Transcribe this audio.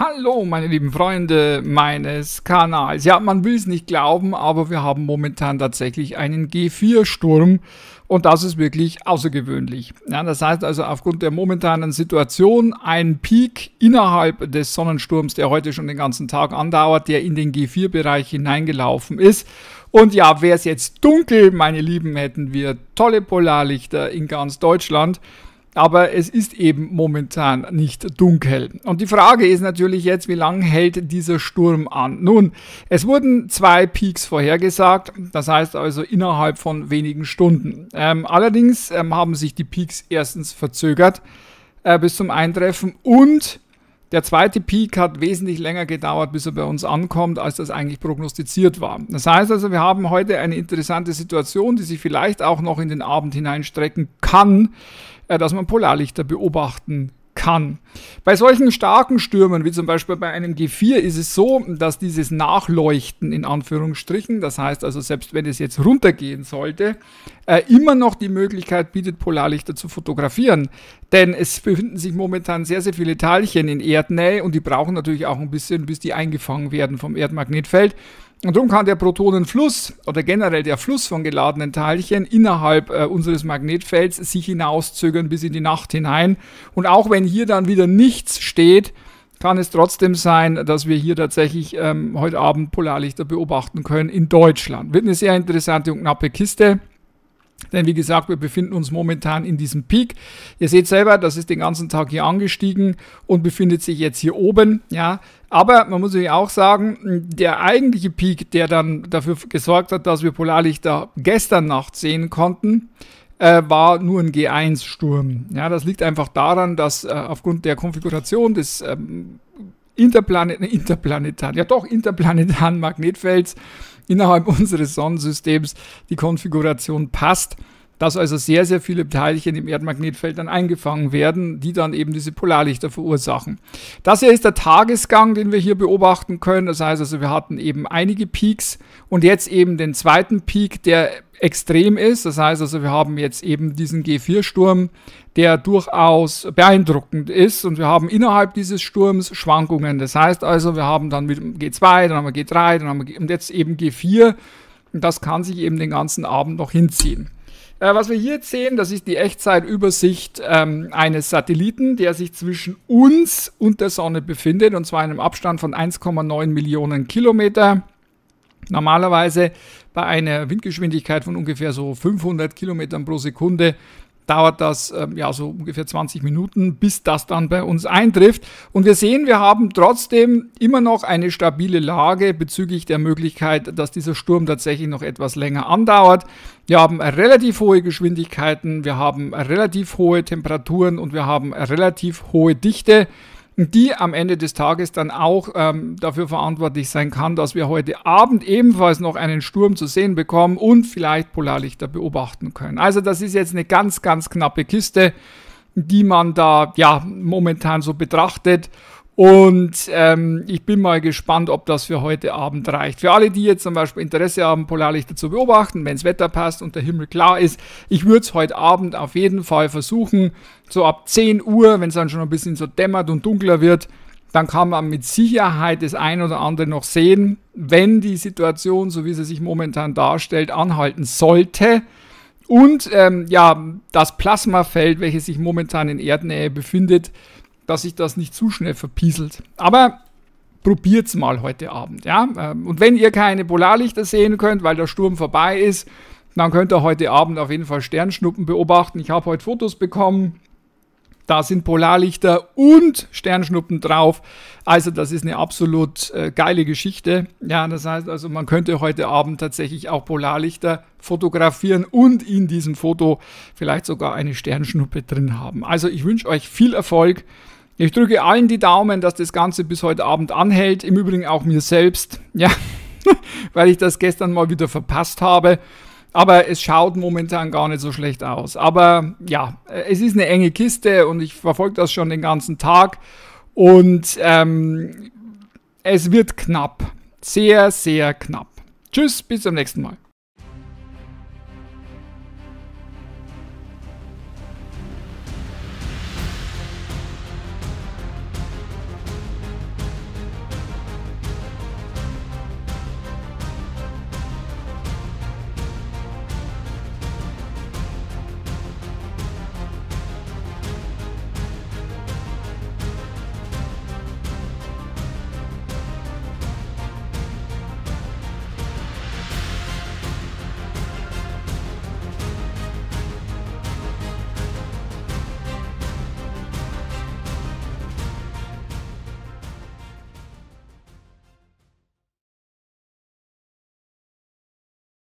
Hallo meine lieben Freunde meines Kanals. Ja, man will es nicht glauben, aber wir haben momentan tatsächlich einen G4-Sturm und das ist wirklich außergewöhnlich. Ja, das heißt also aufgrund der momentanen Situation ein Peak innerhalb des Sonnensturms, der heute schon den ganzen Tag andauert, der in den G4-Bereich hineingelaufen ist. Und ja, wäre es jetzt dunkel, meine Lieben, hätten wir tolle Polarlichter in ganz Deutschland aber es ist eben momentan nicht dunkel. Und die Frage ist natürlich jetzt, wie lange hält dieser Sturm an? Nun, es wurden zwei Peaks vorhergesagt, das heißt also innerhalb von wenigen Stunden. Ähm, allerdings ähm, haben sich die Peaks erstens verzögert äh, bis zum Eintreffen und der zweite Peak hat wesentlich länger gedauert, bis er bei uns ankommt, als das eigentlich prognostiziert war. Das heißt also, wir haben heute eine interessante Situation, die sich vielleicht auch noch in den Abend hinein strecken kann, äh, dass man Polarlichter beobachten kann. Bei solchen starken Stürmen, wie zum Beispiel bei einem G4, ist es so, dass dieses Nachleuchten in Anführungsstrichen, das heißt also selbst wenn es jetzt runtergehen sollte, äh, immer noch die Möglichkeit bietet, Polarlichter zu fotografieren. Denn es befinden sich momentan sehr, sehr viele Teilchen in Erdnähe und die brauchen natürlich auch ein bisschen, bis die eingefangen werden vom Erdmagnetfeld. Und darum kann der Protonenfluss oder generell der Fluss von geladenen Teilchen innerhalb äh, unseres Magnetfelds sich hinauszögern bis in die Nacht hinein. Und auch wenn hier dann wieder nichts steht, kann es trotzdem sein, dass wir hier tatsächlich ähm, heute Abend Polarlichter beobachten können in Deutschland. Wird eine sehr interessante und knappe Kiste. Denn wie gesagt, wir befinden uns momentan in diesem Peak. Ihr seht selber, das ist den ganzen Tag hier angestiegen und befindet sich jetzt hier oben. Ja, aber man muss ja auch sagen, der eigentliche Peak, der dann dafür gesorgt hat, dass wir Polarlichter gestern Nacht sehen konnten, äh, war nur ein G1-Sturm. Ja, das liegt einfach daran, dass äh, aufgrund der Konfiguration des ähm, interplanet interplanetaren, ja doch interplanetaren Magnetfelds innerhalb unseres Sonnensystems die Konfiguration passt dass also sehr, sehr viele Teilchen im Erdmagnetfeld dann eingefangen werden, die dann eben diese Polarlichter verursachen. Das hier ist der Tagesgang, den wir hier beobachten können. Das heißt also, wir hatten eben einige Peaks und jetzt eben den zweiten Peak, der extrem ist. Das heißt also, wir haben jetzt eben diesen G4-Sturm, der durchaus beeindruckend ist und wir haben innerhalb dieses Sturms Schwankungen. Das heißt also, wir haben dann mit G2, dann haben wir G3, dann haben wir G und jetzt eben G4 und das kann sich eben den ganzen Abend noch hinziehen. Äh, was wir hier jetzt sehen, das ist die Echtzeitübersicht ähm, eines Satelliten, der sich zwischen uns und der Sonne befindet, und zwar in einem Abstand von 1,9 Millionen Kilometer. Normalerweise bei einer Windgeschwindigkeit von ungefähr so 500 Kilometern pro Sekunde dauert das ähm, ja so ungefähr 20 Minuten, bis das dann bei uns eintrifft. Und wir sehen, wir haben trotzdem immer noch eine stabile Lage bezüglich der Möglichkeit, dass dieser Sturm tatsächlich noch etwas länger andauert. Wir haben relativ hohe Geschwindigkeiten, wir haben relativ hohe Temperaturen und wir haben relativ hohe Dichte die am Ende des Tages dann auch ähm, dafür verantwortlich sein kann, dass wir heute Abend ebenfalls noch einen Sturm zu sehen bekommen und vielleicht Polarlichter beobachten können. Also das ist jetzt eine ganz, ganz knappe Kiste, die man da ja momentan so betrachtet. Und ähm, ich bin mal gespannt, ob das für heute Abend reicht. Für alle, die jetzt zum Beispiel Interesse haben, Polarlichter zu beobachten, wenns Wetter passt und der Himmel klar ist, ich würde es heute Abend auf jeden Fall versuchen. So ab 10 Uhr, wenn es dann schon ein bisschen so dämmert und dunkler wird, dann kann man mit Sicherheit das ein oder andere noch sehen, wenn die Situation, so wie sie sich momentan darstellt, anhalten sollte. Und ähm, ja, das Plasmafeld, welches sich momentan in Erdnähe befindet, dass sich das nicht zu schnell verpieselt. Aber probiert's mal heute Abend, ja. Ähm, und wenn ihr keine Polarlichter sehen könnt, weil der Sturm vorbei ist, dann könnt ihr heute Abend auf jeden Fall Sternschnuppen beobachten. Ich habe heute Fotos bekommen. Da sind Polarlichter und Sternschnuppen drauf. Also das ist eine absolut äh, geile Geschichte. Ja, das heißt also, man könnte heute Abend tatsächlich auch Polarlichter fotografieren und in diesem Foto vielleicht sogar eine Sternschnuppe drin haben. Also ich wünsche euch viel Erfolg. Ich drücke allen die Daumen, dass das Ganze bis heute Abend anhält. Im Übrigen auch mir selbst. Ja, weil ich das gestern mal wieder verpasst habe. Aber es schaut momentan gar nicht so schlecht aus. Aber ja, es ist eine enge Kiste und ich verfolge das schon den ganzen Tag. Und ähm, es wird knapp. Sehr, sehr knapp. Tschüss, bis zum nächsten Mal.